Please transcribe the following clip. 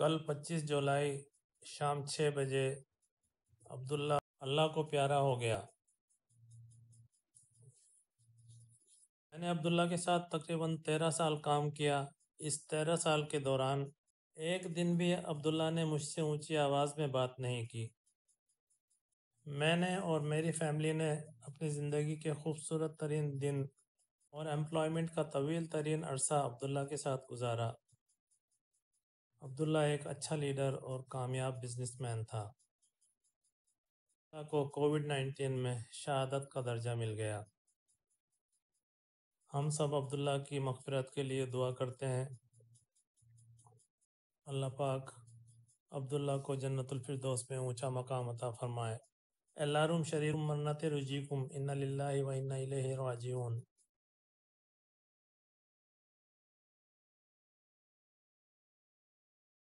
कल 25 जुलाई शाम छः बजे अब्दुल्ला अल्लाह को प्यारा हो गया मैंने अब्दुल्ला के साथ तकरीबन तेरह साल काम किया इस तेरह साल के दौरान एक दिन भी अब्दुल्ला ने मुझसे ऊंची आवाज़ में बात नहीं की मैंने और मेरी फैमिली ने अपनी ज़िंदगी के खूबसूरत तरीन दिन और एम्प्लॉयमेंट का तवील तरीन अरसा अब्दुल्ला के साथ गुजारा अब्दुल्ला एक अच्छा लीडर और कामयाब बिजनेसमैन था को कोविड नाइन्टीन में शहादत का दर्जा मिल गया हम सब अब्दुल्ला की मकफरत के लिए दुआ करते हैं अल्लाह पाक अब्दुल्ला को जन्नतफरदोस में ऊंचा मकाम अता फरमाए एल्लाम शरीर मन्नत रुजीकुम इन्ना व इन्ना